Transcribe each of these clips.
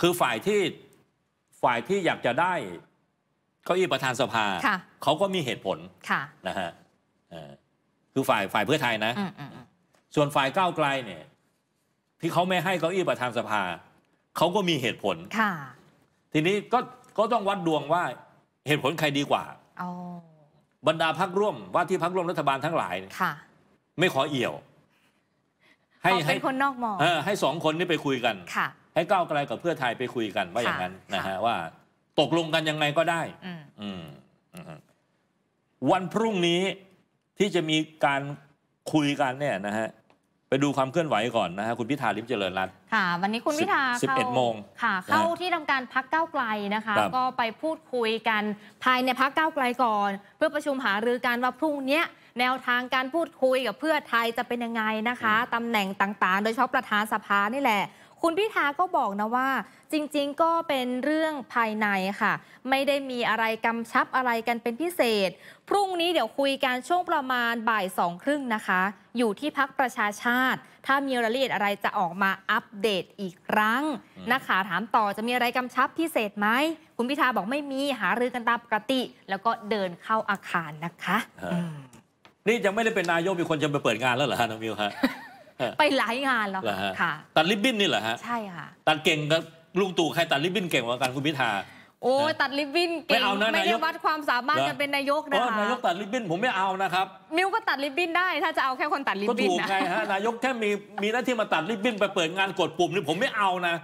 คือฝ่ายที่ฝ่ายที่อยากจะได้เก้าอี้ประธานสภาเขาก็มีเหตุผละนะฮะคือฝ่ายฝ่ายเพื่อไทยนะส่วนฝ่ายก้าวไกลเนี่ย ที่เขาไม่ให้เก้าอี้ประธานสภาเขาก็มีเหตุผลค่ะ ทีนี้ก็ก็ต้องวัดดวงว่าเหตุผลใครดีกว่าบรรดาพักร่วมว่าที่พักร่วมรัฐบาลทั้งหลายค่ะไม่ขอเอี่ยว ให้ให้เป็นคนนอกมองอให้สองคนนี้ไปคุยกันค่ะให้ก้าวไกลกับเพื่อไทยไปคุยกันว่าอย่างนั้นนะฮะว่าตกลงกันยังไงก็ได้วันพรุ่งนี้ที่จะมีการคุยกันเนี่ยนะฮะไปดูความเคลื่อนไหวก่อนนะฮะคุณพิธาลิมเจริญรัตน์ค่ะวันนี้คุณพิธาเข้า11โมงค่ะเข้าที่ทำการพักเก้าไกลนะคะ ก็ไปพูดคุยกัน ภายในพักเก้าไกลก่อน เพื่อประชุมหารือการว่าพรุ่งนี้แนวทางการพูดคุยกับเพื่อไทยจะเป็นยังไงนะคะ ตำแหน่งต่าง ๆ โดยเฉพาะประธานสภานี่แหละคุณพิธาก็บอกนะว่าจริงๆก็เป็นเรื่องภายในค่ะ ไม่ได้มีอะไรกำชับอะไรกันเป็นพิเศษ พรุ่งนี้เดี๋ยวคุยกันช่วงประมาณบ่ายสองครึ่งนะคะ อยู่ที่พักประชาชาติ ถ้ามีรายละเอียดอะไรจะออกมาอัปเดตอีกครั้งนะคะถามต่อจะมีอะไรกำชับพิเศษไหมคุณพิธาบอกไม่มีหารือกันตามปกติ แล้วก็เดินเข้าอาคารนะคะ นี่ยังไม่ได้เป็นนายกมีคนจะไปเปิดงานแล้วเหรอฮะน้องมิวฮะไปหลายงานแล้วค่ะตัดริบบิ้นนี่เหรอฮะใช่ค่ะตัดเก่งกับลุงตู่ใครตัดริบบิ้นเก่งกว่ากันคุณพิธาโอ้ตัดริบบิ้นเก่งไม่ได้วัดความสามารถจะเป็นนายกนะคะนายกตัดริบบิ้นผมไม่เอานะครับมิวก็ตัดริบบิ้นได้ถ้าจะเอาแค่คนตัดริบบิ้นก็ถูกไงฮะนายกแค่มีมีหน้าที่มาตัดริบบิ้นไปเปิดงานกดปุ่มนี่ผมไม่เอานะ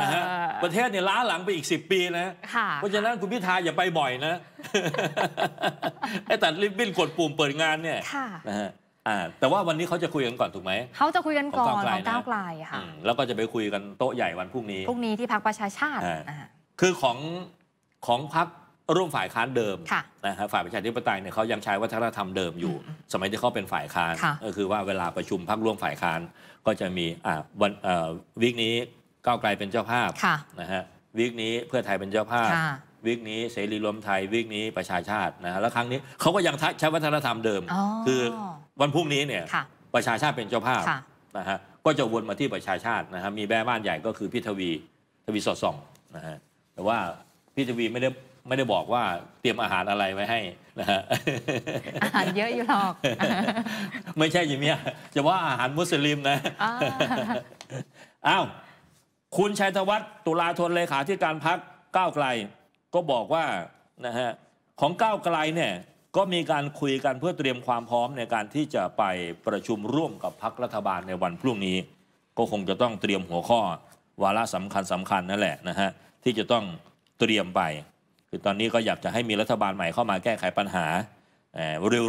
นะฮะประเทศเนี่ยล้าหลังไปอีก 10 ปีนะเพราะฉะนั้นคุณพิธาอย่าไปบ่อยนะไอ้ตัดริบบิ้นกดปุ่มเปิดงานเนี่ยนะฮะอ่าแต่ว่าวันนี้เขาจะคุยกันก่อนถูกไหมเขาจะคุยกันก่อนของก้าวไกลค่ะแล้วก็จะไปคุยกันโต๊ะใหญ่วันพรุ่งนี้พรุ่งนี้ที่พักประชาชาติคือของของพักร่วมฝ่ายค้านเดิมนะฮะฝ่ายประชาธิปไตยเนี่ยเขายังใช้วัฒนธรรมเดิมอยู่สมัยที่เขาเป็นฝ่ายค้านก็คือว่าเวลาประชุมพักร่วมฝ่ายค้านก็จะมีอ่าวันอ่าวิกนี้ก้าวไกลเป็นเจ้าภาพนะฮะวิกนี้เพื่อไทยเป็นเจ้าภาพวิกนี้เสรีรวมไทยวิกนี้ประชาชาตินะฮะแล้วครั้งนี้เขาก็ยังใช้วัฒนธรรมเดิม คือวันพรุ่งนี้เนี่ยประชาชาติเป็นเจ้าภาพนะฮะก็จะวนมาที่ประชาชาตินะฮะมีแม่บ้านใหญ่ก็คือพิทวีทวีสอดส่องนะฮะแต่ว่าพิทวีไม่ได้ไม่ได้บอกว่าเตรียมอาหารอะไรไว้ให้นะฮะอาหารเยอะอยู่หรอก ไม่ใช่อย่างเนี้ยจะว่าอาหารมุสลิมนะอ้าวคุณชัยธวัฒน์ตุลาธนเลขาธิการพักก้าวไกลก็บอกว่านะฮะของก้าวไกลเนี่ยก็มีการคุยกันเพื่อเตรียมความพร้อมในการที่จะไปประชุมร่วมกับพักรัฐบาลในวันพรุ่งนี้ก็คงจะต้องเตรียมหัวข้อ วาระสำคัญสำคัญนั่นแหละนะฮะที่จะต้องเตรียมไปคือตอนนี้ก็อยากจะให้มีรัฐบาลใหม่เข้ามาแก้ไขปัญหา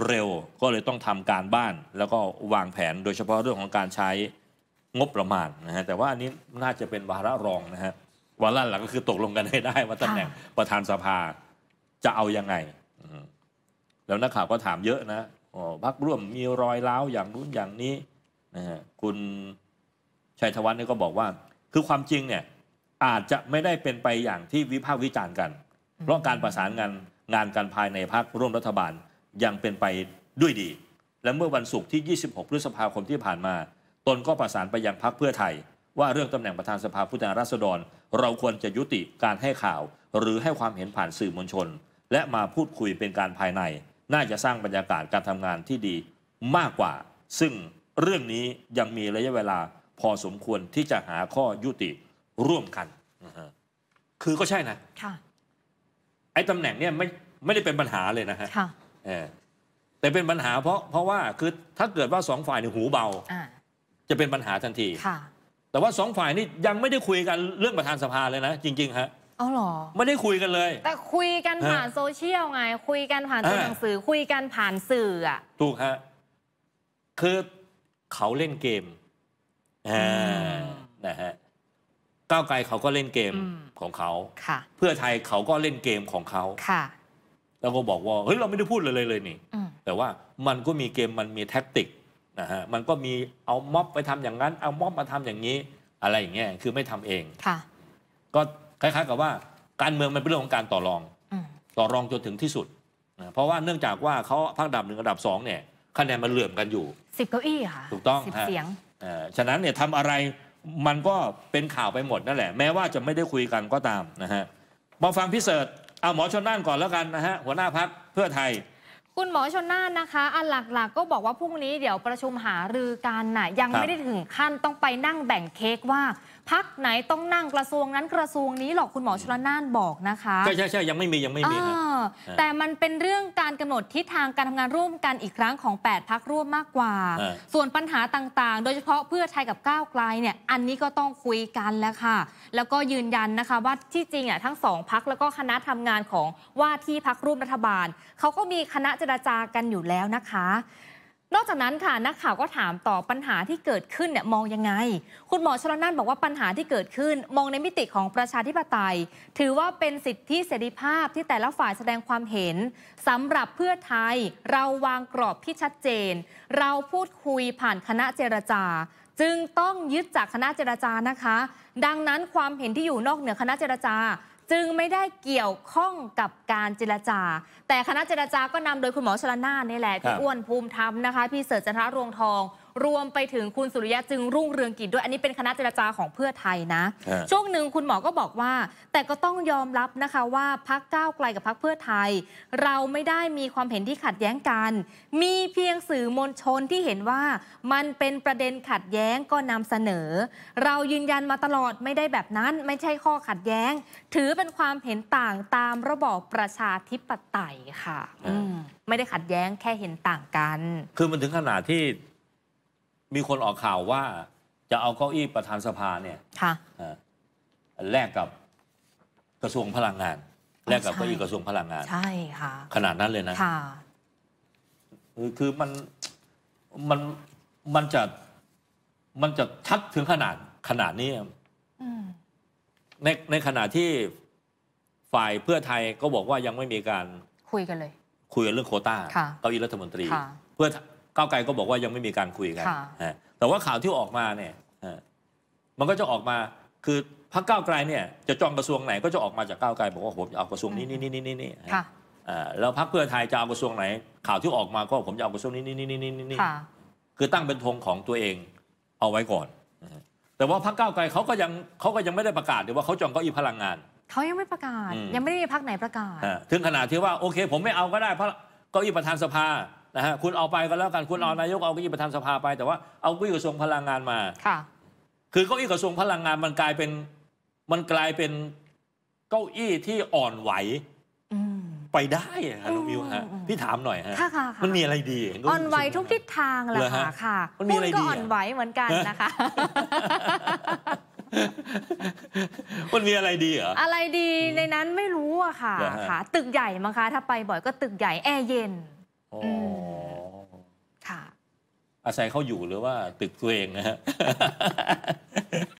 เร็วๆก็เลยต้องทำการบ้านแล้วก็วางแผน โดยเฉพาะเรื่องของการใช้งบประมาณนะฮะแต่ว่าอันนี้น่าจะเป็นวาระรองนะฮะวันละหลังก็คือตกลงกันให้ได้ว่าตำแหน่งประธานสภาจะเอายังไงแล้วนักข่าวก็ถามเยอะนะพักร่วมมีรอยร้าวอย่างนู้นอย่างนี้นะฮะคุณชัยธวัฒน์นี่ก็บอกว่า คือความจริงเนี่ยอาจจะไม่ได้เป็นไปอย่างที่วิพากษ์วิจารณ์กันเพราะการประสานงานงานการภายในพักร่วมรัฐบาลยังเป็นไปด้วยดี และเมื่อวันศุกร์ที่ 26 พฤษภาคมที่ผ่านมา ตนก็ประสานไปยังพักเพื่อไทย ว่าเรื่องตำแหน่งประธานสภาผู้แทนราษฎรเราควรจะยุติการให้ข่าว หรือให้ความเห็นผ่านสื่อมวลชน และมาพูดคุยเป็นการภายใน น่าจะสร้างบรรยากาศการทำงานที่ดีมากกว่า ซึ่งเรื่องนี้ยังมีระยะเวลา พอสมควรที่จะหาข้อยุติร่วมกัน คือก็ใช่นะะไอ้ตำแหน่งเนี่ยไม่ไม่ได้เป็นปัญหาเลยนะฮะแต่เป็นปัญหาเพราะเพราะว่าคือถ้าเกิดว่าสองฝ่ายในหูเบาจะเป็นปัญหาทันทีแต่ว่าสองฝ่ายนี่ยังไม่ได้คุยกันเรื่องประธานสภาเลยนะจริงๆฮะอ๋อหรอ ไม่ได้คุยกันเลย แต่คุยกันผ่านโซเชียลไง คุยกันผ่านตัวหนังสือคุยกันผ่านสื่ออ่ะถูกฮะคือเขาเล่นเกมอ่านะฮะก้าวไกลเขาก็เล่นเกมของเขาค่ะเพื่อไทยเขาก็เล่นเกมของเขาค่ะแล้วก็บอกว่าเฮ้ยเราไม่ได้พูดเลยเลยเลยนี่แต่ว่ามันก็มีเกมมันมีแท็กติกนะฮะมันก็มีเอาม็อบไปทำอย่างนั้น เอาม็อบมาทำอย่างนี้อะไรอย่างเงี้ยคือไม่ทำเองค่ะก็คล้ายๆ กับว่าการเมืองมันเป็นเรื่องของการต่อรองต่อรองจนถึงที่สุดนะเพราะว่าเนื่องจากว่าเขาพักดับหนึ่งระดับสองเนี่ยคะแนนมันเหลื่อมกันอยู่สิบเก้าอี้ค่ะถูกต้องสิบเสียงฉะนั้นเนี่ยทำอะไรมันก็เป็นข่าวไปหมดนั่นแหละ แม้ว่าจะไม่ได้คุยกันก็ตามนะฮะมาฟังพิเศษเอาหมอชนน่านก่อนแล้วกันนะฮะหัวหน้าพักเพื่อไทยคุณหมอชนน่านนะคะอันหลักๆกก็บอกว่าพรุ่งนี้เดี๋ยวประชุมหารือกันน่ะยังไม่ได้ถึงขั้นต้องไปนั่งแบ่งเค้กว่าพักไหนต้องนั่งกระทรวงนั้นกระทรวงนี้หรอกคุณหมอชนน่านบอกนะคะใช่ใช่ใช่ยังไม่มี ยังไม่มีะแต่มันเป็นเรื่องการกำหนดทิศทางการทำงานร่วมกันอีกครั้งของ 8พักร่วมมากกว่า ส่วนปัญหาต่างๆโดยเฉพาะเพื่อไทยกับก้าวไกลเนี่ยอันนี้ก็ต้องคุยกันแล้วค่ะแล้วก็ยืนยันนะคะว่าที่จริงอ่ะทั้งสองพักแล้วก็คณะทำงานของว่าที่พักร่วมรัฐบาลเขาก็มีคณะเจจราจากันอยู่แล้วนะคะ นอกจากนั้นค่ะนักข่าวก็ถามต่อปัญหาที่เกิดขึ้นเนี่ยมองยังไง คุณหมอชลน่นบอกว่าปัญหาที่เกิดขึ้น มองในมิติของประชาธิปไตย ถือว่าเป็นสิทธิเสรีภาพที่แต่ละฝ่ายแสดงความเห็น สำหรับเพื่อไทยเราวางกรอบที่ชัดเจน เราพูดคุยผ่านคณะเจรจา จึงต้องยึดจากคณะเจรจานะคะ ดังนั้นความเห็นที่อยู่นอกเหนือคณะเจรจาจึงไม่ได้เกี่ยวข้องกับการเจรจา แต่คณะเจรจาก็นำโดยคุณหมอชลนานนี่แหละพี่อ้วนภูมิธรรมนะคะ พี่เสริชจันทรรวงทองรวมไปถึงคุณสุริยะจึงรุ่งเรืองกิจด้วยอันนี้เป็นคณะเจรจาของเพื่อไทยนะช่วงหนึ่งคุณหมอก็บอกว่า แต่ก็ต้องยอมรับนะคะว่าพักก้าวไกลกับพักเพื่อไทย เราไม่ได้มีความเห็นที่ขัดแย้งกัน มีเพียงสื่อมวลชนที่เห็นว่า มันเป็นประเด็นขัดแย้งก็นำเสนอ เรายืนยันมาตลอดไม่ได้แบบนั้นไม่ใช่ข้อขัดแย้ง ถือเป็นความเห็นต่างตามระบอบประชาธิปไตยค่ะไม่ได้ขัดแย้งแค่เห็นต่างกัน คือมันถึงขนาดที่มีคนออกข่าวว่าจะเอาเก้าอี้ประธานสภาเนี่ย ค่ะอ่แลกกับกระทรวงพลังงาน แลกกับเก้าอี้กระทรวงพลังงาน ใช่ค่ะ ขนาดนั้นเลยนะ ค่ะ คือคือมัน มัน มันจะมันจะชัดถึงขนาด ขนาดนี้ ใน ในขณะที่ฝ่ายเพื่อไทยก็บอกว่ายังไม่มีการ คุยกันเลย คุยกันเรื่องโคตตาเก้าอี้รัฐมนตรี เพื่อก้าวไกลก็บอกว่ายังไม่มีการคุยกันแต่ว่าข่าวที่ออกมาเนี่ยมันก็จะออกมา คือพรรคก้าวไกลเนี่ยจะจองกระทรวงไหน ก็จะออกมาจากก้าวไกล บอกว่าผมจะเอากระทรวงนี้นี่นี่นี่นี่แล้วพรรคเพื่อไทยจะเอากระทรวงไหน ข่าวที่ออกมาก็ผมจะเอากระทรวงนี้นี่นี่นี่นี่นี่คือตั้งเป็นธงของตัวเองเอาไว้ก่อน แต่ว่าพรรคก้าวไกลเขาก็ยังเขาก็ยังไม่ได้ประกาศเลยว่าเขาจองเก้าอี้พลังงาน เขายังไม่ประกาศ ยังไม่ได้มีพรรคไหนประกาศถึงขนาดที่ว่าโอเค ผมไม่เอาก็ได้เพราะเก้าอี้ประธานสภานะฮะคุณเอาไปก็แล้วกันคุณเอานายกเอาก็ยิ่ประธานสภาไป แต่ว่า เอาเก้าอี้กระทรวงพลังงานมาค่ะ คือเก้าอี้กระทรวงพลังงานมันกลายเป็นมันกลายเป็นเก้าอี้ที่อ่อนไหวไปได้ฮะลุงมิวฮะพี่ถามหน่อยฮะมันมีอะไรดี อ่อนไหวทุกทิศทางแหละค่ะค่ะมันมีอะไรดีอ่อนไหวเหมือนกันนะคะมันมีอะไรดีเหรออะไรดีในนั้นไม่รู้อะค่ะ ค่ะ ตึกใหญ่มั้งคะถ้าไปบ่อยก็ตึกใหญ่แอร์เย็นค่ะ อาศัยเขาอยู่หรือว่าตึกตัวเองนะฮะ